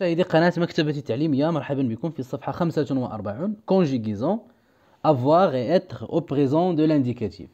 مشاهدي قناة مكتبة التعليمية مرحبا بكم في الصفحة 45 كونجيكيزون افواغ اي اتخ او بريزون دو لانديكاتيف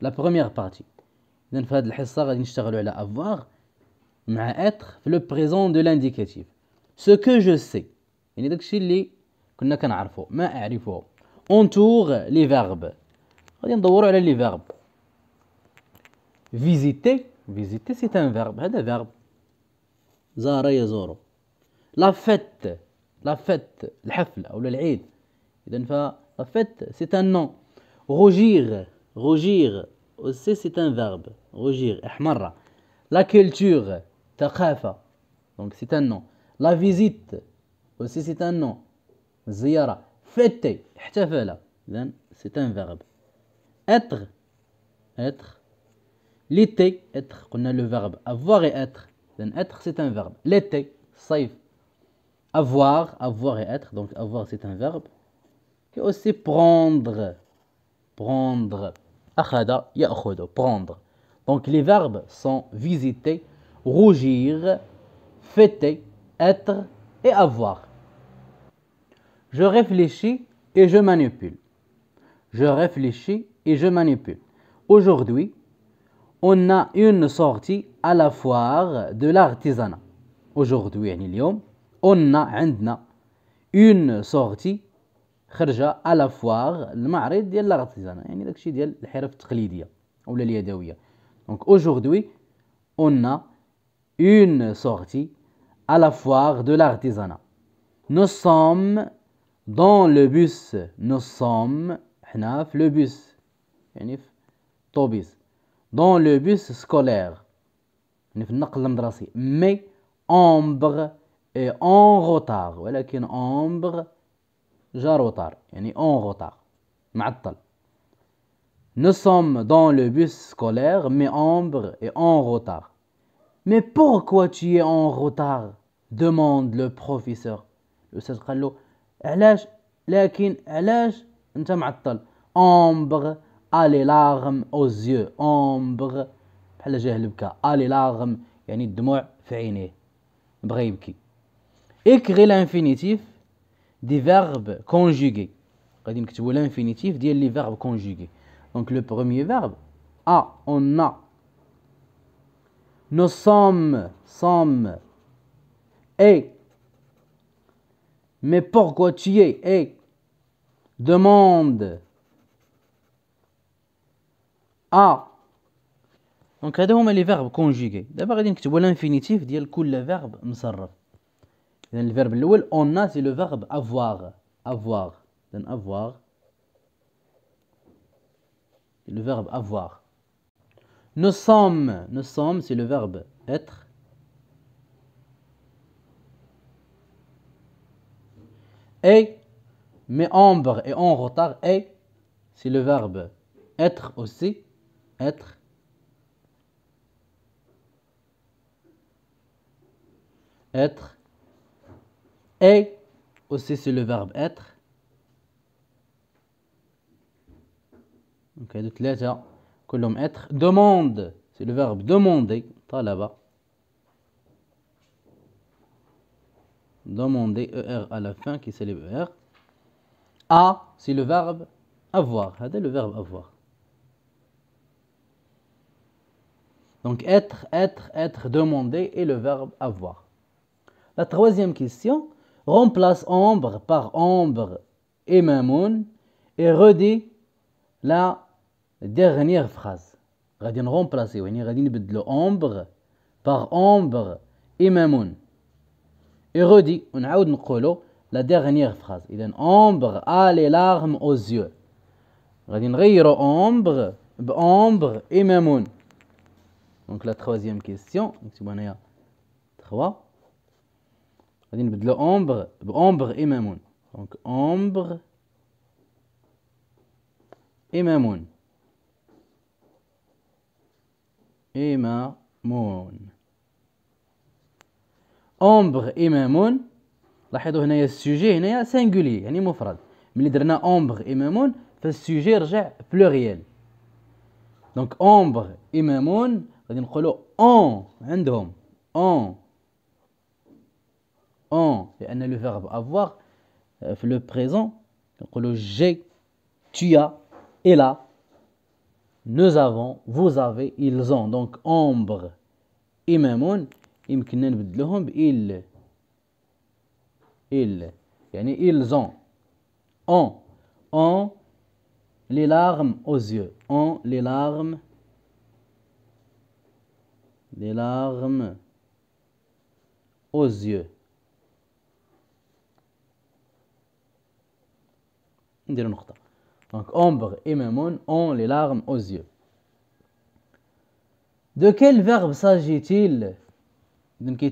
لا بروميير بارتي اذا في هاد الحصة غادي نشتغلو على افواغ مع إتر في لو بريزون دو لانديكاتيف سو كو جو سي يعني داكشي اللي كنا كنعرفو ما اعرفو أونتور لي فيرب غادي ندورو على لي فيرب فيزيتي فيزيتي سي ان فيرب هذا فيرب زار يزورو لا فيت لا فيت الحفل او العيد اذا ف لا فيت سي ان نو روجير روجير aussi c'est un verbe rougir احمر la culture ثقافة donc c'est un nom la visite aussi c'est un nom الزيارة fêter احتفل اذا c'est un verbe être être l'été être قلنا le verbe avoir et être اذا être c'est un verbe l'été الصيف avoir, avoir et être, donc avoir c'est un verbe. Et aussi prendre, prendre. Akhada, prendre. Donc les verbes sont visiter, rougir, fêter, être et avoir. Je réfléchis et je manipule. Je réfléchis et je manipule. Aujourd'hui, on a une sortie à la foire de l'artisanat. Aujourd'hui, اون عندنا اون سورتي خرجه على فواغ المعرض ديال لارتيزان يعني داكشي ديال الحرف التقليديه ولا اليدويه دونك اوجوردي اون اون سورتي à la foire de l'artisanat. Nous sommes dans le bus. Nous sommes حنا le bus. يعني في طوبيس. Dans le bus scolaire. يعني في النقل المدرسي. Mais ombre en retard mais ombre j'ai retard Yani en retard M'attal. nous sommes dans le bus scolaire mais ombre est en retard mais pourquoi tu es en retard demande le professeur le قال له علاش لكن علاش انت معطل ombre a les larmes aux yeux ombre j'ai le cas. a les larmes ni les في عينيه بغى يبكي Écrire l'infinitif des verbes conjugués. Quand tu vois l'infinitif, dis les verbes conjugués. Donc le premier verbe, a, on a. Nous sommes, sommes. Et. Mais pourquoi tu es Et. Demande. A. Donc, c'est les verbes conjugués. D'abord, on va écrire l'infinitif, il y a le verbe, le verbe l'on on a, c'est le verbe avoir. Avoir. Donc avoir. Le verbe avoir. Nous sommes. Nous sommes, c'est le verbe être. Et, mais ombre et en retard, et, c'est le verbe être aussi. Être. Être. Et aussi c'est le verbe être. Donc, donc le كلهم être. Demande, c'est le verbe demander. là-bas. bas Demander, ER à la fin qui s'élève ER. A, c'est le verbe avoir. Regardez le verbe avoir. Donc être, être, être, demander et le verbe avoir. La troisième question, remplace ombre par ombre et mamoun et redit la dernière phrase. remplacer, remplace, va le ombre par ombre et mamoun. Et redit, on a oublié la dernière phrase. Il y a ombre à les larmes aux yeux. Radin rire ombre, ombre et mamoun. Donc la troisième question, c'est bon, il y trois. غادي نبدلو أومبغ بأومبغ إمامون دونك أومبغ إمامون إمامون أومبغ إمامون لاحظوا هنايا السوجي هنايا سانغولي يعني مفرد ملي درنا أومبغ إمامون فالسوجي رجع بلوريال دونك أومبغ إمامون غادي نقولو أون عندهم أون لأن le verbe avoir euh, le présent Le j'ai tu as et là nous avons vous avez ils ont donc ombre Ils ont. Ils ont. il, ils ont ont ont les larmes aux yeux ont les larmes les larmes aux yeux Donc Ombre et Mamoun ont les larmes aux yeux. De quel verbe s'agit-il Donc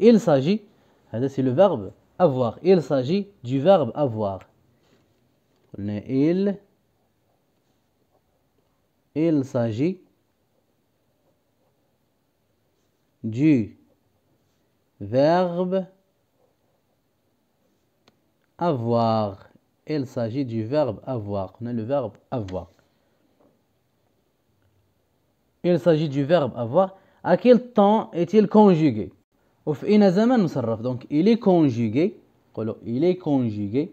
il s'agit, c'est le verbe avoir. Il s'agit du verbe avoir. Il, il s'agit du verbe avoir. Il s'agit du verbe avoir. le verbe avoir. Il s'agit du verbe avoir. À quel temps est-il conjugué Donc, il est conjugué. Il est conjugué.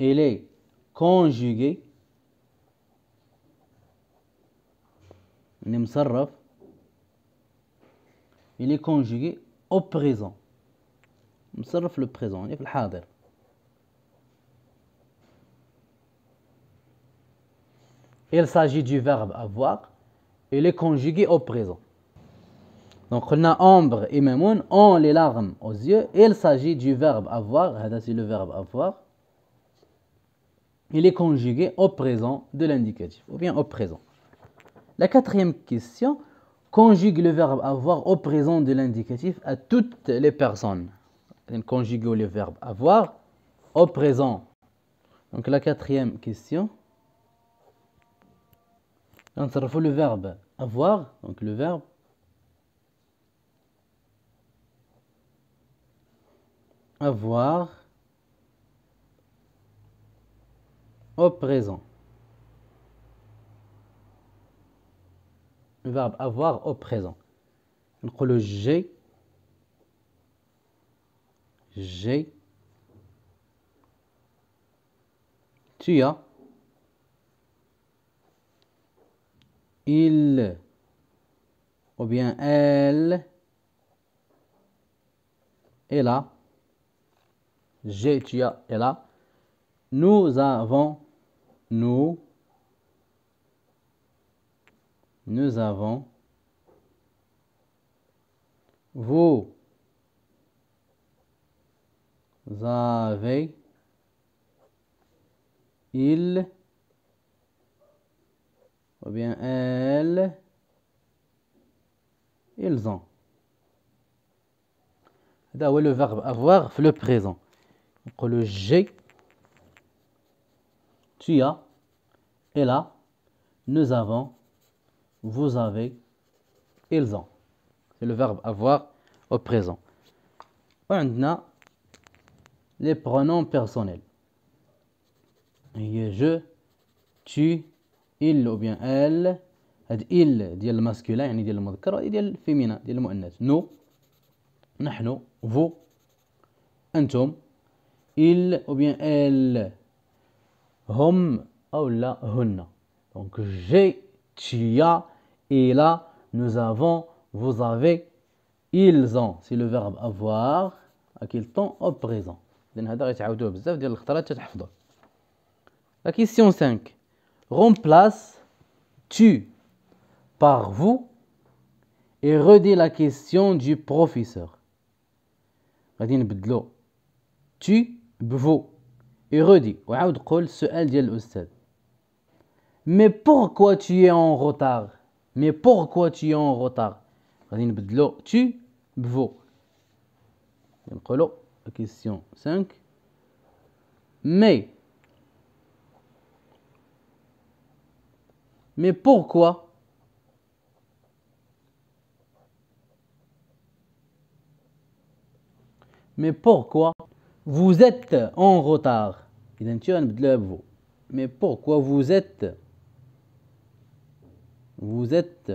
Il est conjugué il est conjugué au présent. le présent Il s'agit du verbe avoir. Il est conjugué au présent. Donc on a Ambre et Memoun ont les larmes aux yeux. Il s'agit du verbe avoir. C'est le verbe avoir. Il est conjugué au présent de l'indicatif ou bien au présent. La quatrième question conjugue le verbe avoir au présent de l'indicatif à toutes les personnes. Conjugue le verbe avoir au présent. Donc la quatrième question. On le verbe avoir, donc le verbe avoir au présent. verbe avoir au présent. le j'ai j'ai tu as il ou bien elle et là j'ai tu as et là nous avons nous nous avons vous avez il ou bien elle ils ont هذا le verbe avoir le présent le j'ai tu as elle a nous avons vous avez, ils ont. C'est le verbe avoir au présent. On a les pronoms personnels. je, tu, il ou bien elle. masculin, il le de il dit le le il il, le le المؤنث. Nous, nous. vous Vous. il ou bien elle. Homme ou la une. Donc j'ai, tu as et là, nous avons, vous avez, ils ont. C'est le verbe avoir. À quel temps Au présent. La question 5. Remplace tu par vous et redis la question du professeur. tu vous. et redis, Mais pourquoi tu es en retard mais pourquoi tu es en retard Tu, vous. Question 5. Mais. Mais pourquoi Mais pourquoi vous êtes en retard Mais pourquoi vous êtes vous êtes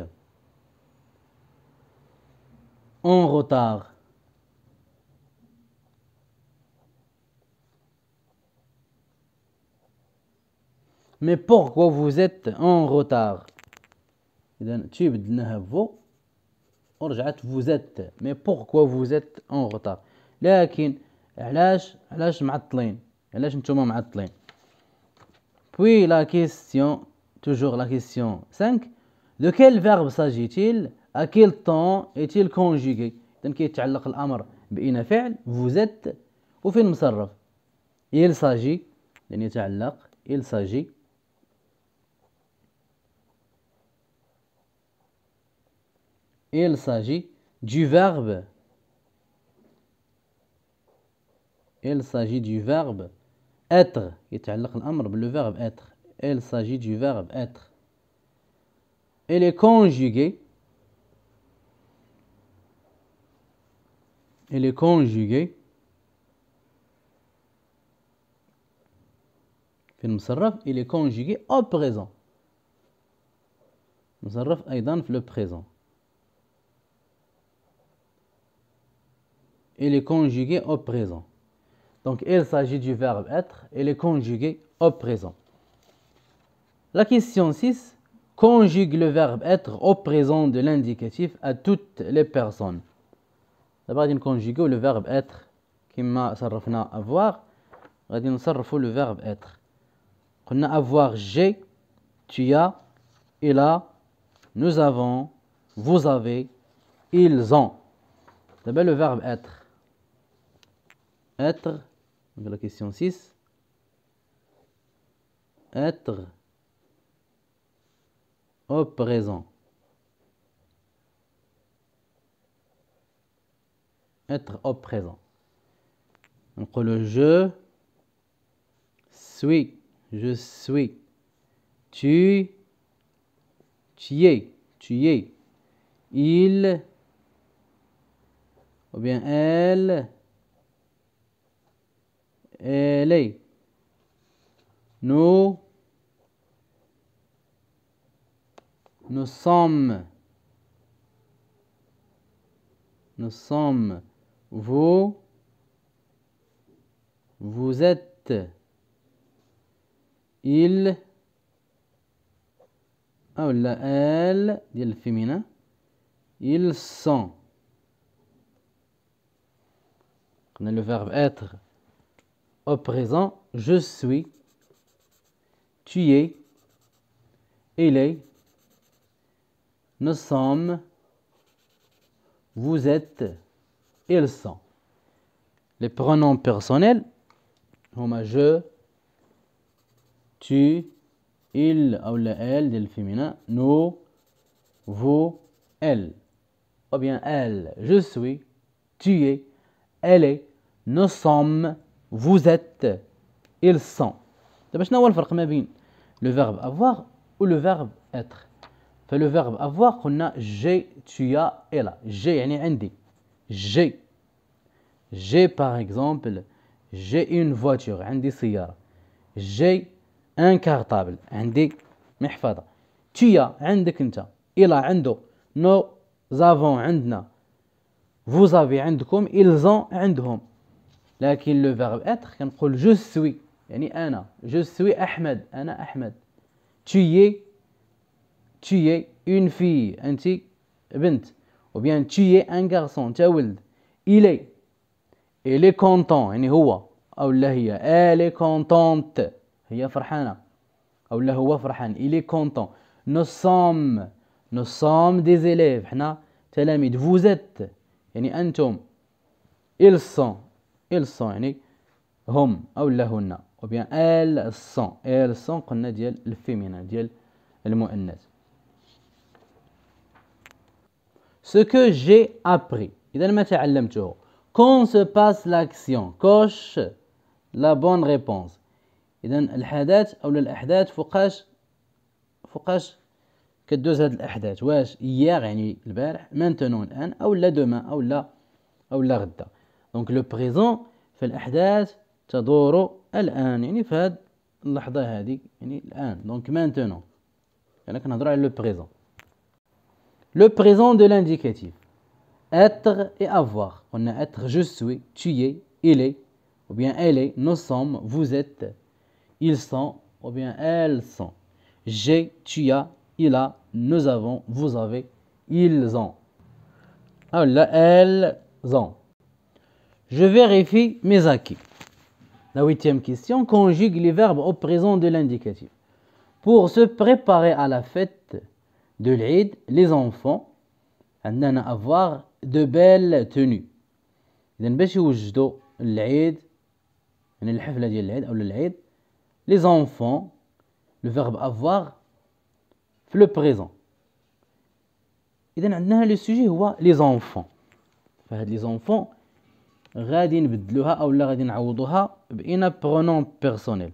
en retard. Mais pourquoi vous êtes en retard tu vous êtes mais pourquoi vous êtes en retard لكن علاش puis la question toujours la question 5 دو كيل فيرب ساجيتيل ا كيل طون ايتيل كونجيغي اذن كيتعلق الامر بإن فعل فوزت وفين مصرف يل ساجي لن يتعلق يل ساجي il s'agit du verbe il s'agit du verbe être يتعلق الأمر بالverbe être il s'agit du verbe être est est conjuguée. est est conjuguée. il est conjugué au présent Nous أيضا le présent il est conjugué au présent donc il s'agit du verbe être il est conjugué au présent la question 6 conjugue le verbe être au présent de l'indicatif à toutes les personnes. D'abord, on conjugue le verbe être, comme nous avoir, nous avons le verbe être. On a avoir j'ai, tu as, il a, nous avons, vous avez, ils ont. D'abord, le verbe être. Être, la question 6. Être au présent. Être au présent. Donc le je suis, je suis. Tu, tu y es, tu es. Il, ou bien elle, elle est. Nous, nous sommes, nous sommes, vous, vous êtes, il, ah, la elle. dit le féminin. ils sont a le verbe être au présent je suis tu es il est nous sommes, vous êtes, ils sont. Les pronoms personnels, comme je, tu, il ou elle, le féminin, nous, vous, elle. Ou bien elle, je suis, tu es, elle est, nous sommes, vous êtes, ils sont. le verbe avoir ou le verbe être فلو فيرب افوار قلنا جي تويا الى جي يعني عندي جي جي باغ اكزومبل جي اون فواتور عندي سياره جي ان كارطابل عندي محفظه تويا عندك انت الى عنده نو زافون عندنا فو زافي عندكم الزون عندهم لكن لو فيرب اتر كنقول جو سوي يعني انا جو سوي احمد انا احمد تويي tuer une fille أنت بنت ou bien tuer un garçon أنت ولد il est il est content يعني هو أو لا هي elle est contente هي فرحانة أو لا هو فرحان il est content nous sommes nous sommes des élèves حنا تلاميذ vous êtes يعني أنتم ils sont ils sont يعني هم أو لا هن ou bien elles sont elles sont قلنا ديال الفيمينا ديال المؤنث ce que j'ai appris إذا ما تعلمته quand se passe l'action coche la bonne réponse إذا الحدث أو الأحداث فوقاش فوقاش كدوز هاد الأحداث واش hier يعني البارح maintenant الآن أو لا demain أو لا أو لا غدا دونك لو بريزون فالأحداث تدور الآن يعني في هاد اللحظة هذيك يعني الآن دونك maintenant أنا يعني كنهضر على لو بريزون Le présent de l'indicatif. Être et avoir. On a être, je suis, tu es, il est, ou bien elle est, nous sommes, vous êtes, ils sont, ou bien elles sont. J'ai, tu as, il a, nous avons, vous avez, ils ont. Alors ah, là, elles ont. Je vérifie mes acquis. La huitième question conjugue les verbes au présent de l'indicatif. Pour se préparer à la fête, de l'Aïd, les enfants, à avoir de belles tenues. إذن باش يوجدوا العيد يعني الحفلة ديال العيد أو العيد لي زونفون لو فيرب أفواغ في لو بريزون إذن عندنا لو سوجي هو لي زونفون فهاد لي زونفون غادي نبدلوها أولا غادي نعوضوها بإنا برونون بيرسونيل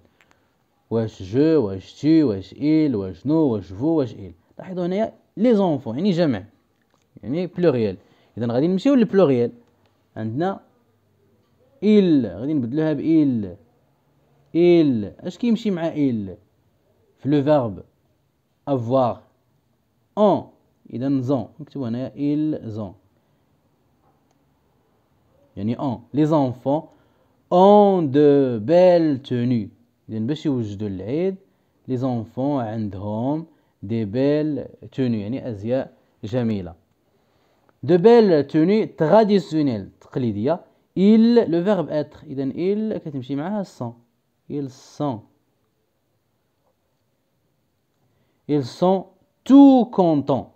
واش جو واش تي واش إل واش نو واش فو واش إل لاحظوا هنايا لي زونفون يعني جمع يعني بلوريال اذا غادي نمشيو للبلوريال عندنا إل غادي نبدلوها بإل إل اش كيمشي مع إل في لو فيرب افوار اون اذا زون نكتب هنايا إل زون يعني اون لي زونفون اون دو بيل توني اذا باش يوجدوا العيد لي زونفون عندهم des belles tenues, يعني أزياء جميلة. De belles tenues traditionnelles تقليدية. Il, le verbe être, إذا il كتمشي معها sont. Ils sont. Ils sont tout contents.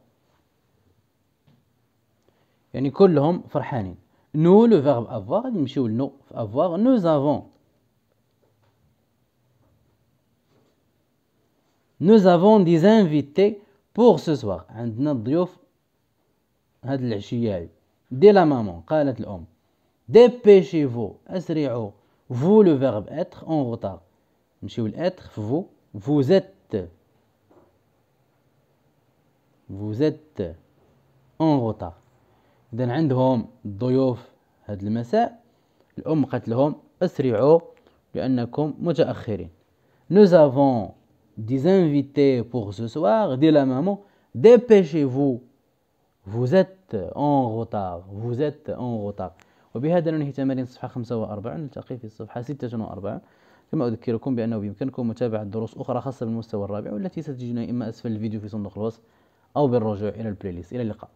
يعني كلهم فرحانين. Nous, le verbe avoir, نمشيو لنو في avoir, nous avons. nous avons des invités pour ce soir عندنا الضيوف هاد dépêchez-vous vous le verbe être en retard نمشيو vous vous êtes vous êtes en retard عندهم المساء قالت لهم nous avons des invités pour ce soir, dit la maman, dépêchez-vous. Vous êtes en retard. Vous êtes en retard. وبهذا ننهي تمارين الصفحة 45 نلتقي في الصفحة 46 كما أذكركم بأنه بإمكانكم متابعة دروس أخرى خاصة بالمستوى الرابع والتي ستجدونها إما أسفل الفيديو في صندوق الوصف أو بالرجوع إلى البلاي ليست إلى اللقاء